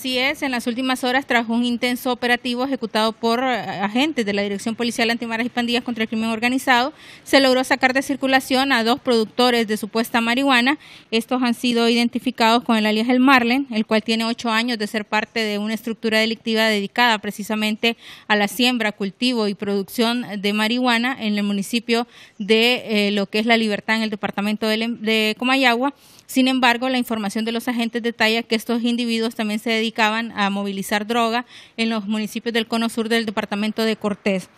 Así es, en las últimas horas tras un intenso operativo ejecutado por eh, agentes de la Dirección Policial Antimaras y Pandillas contra el Crimen Organizado, se logró sacar de circulación a dos productores de supuesta marihuana. Estos han sido identificados con el alias El Marlen, el cual tiene ocho años de ser parte de una estructura delictiva dedicada precisamente a la siembra, cultivo y producción de marihuana en el municipio de eh, lo que es La Libertad en el departamento de, de Comayagua. Sin embargo, la información de los agentes detalla que estos individuos también se dedican dedicaban a movilizar droga en los municipios del cono sur del departamento de Cortés.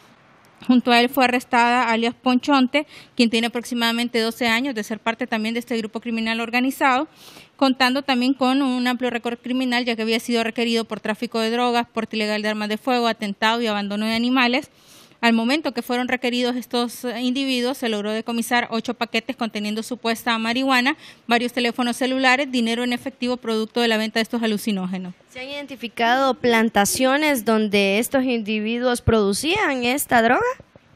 Junto a él fue arrestada alias Ponchonte, quien tiene aproximadamente 12 años de ser parte también de este grupo criminal organizado, contando también con un amplio récord criminal, ya que había sido requerido por tráfico de drogas, porte ilegal de armas de fuego, atentado y abandono de animales. Al momento que fueron requeridos estos eh, individuos, se logró decomisar ocho paquetes conteniendo supuesta marihuana, varios teléfonos celulares, dinero en efectivo producto de la venta de estos alucinógenos. Se han identificado plantaciones donde estos individuos producían esta droga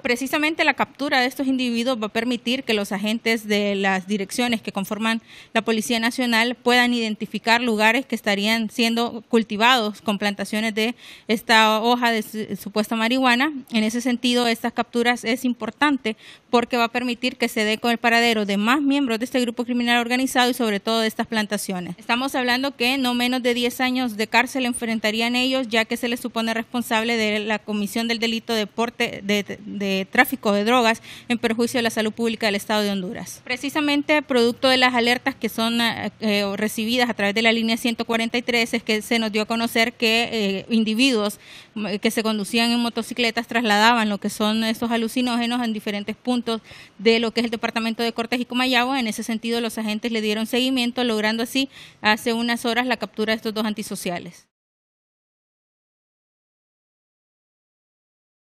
precisamente la captura de estos individuos va a permitir que los agentes de las direcciones que conforman la Policía Nacional puedan identificar lugares que estarían siendo cultivados con plantaciones de esta hoja de supuesta marihuana. En ese sentido, estas capturas es importante porque va a permitir que se dé con el paradero de más miembros de este grupo criminal organizado y sobre todo de estas plantaciones. Estamos hablando que no menos de 10 años de cárcel enfrentarían ellos ya que se les supone responsable de la comisión del delito de porte de tráfico de drogas en perjuicio de la salud pública del Estado de Honduras. Precisamente producto de las alertas que son eh, eh, recibidas a través de la línea 143 es que se nos dio a conocer que eh, individuos mm, que se conducían en motocicletas trasladaban lo que son estos alucinógenos en diferentes puntos de lo que es el departamento de Cortes y Comayagua. En ese sentido, los agentes le dieron seguimiento, logrando así hace unas horas la captura de estos dos antisociales.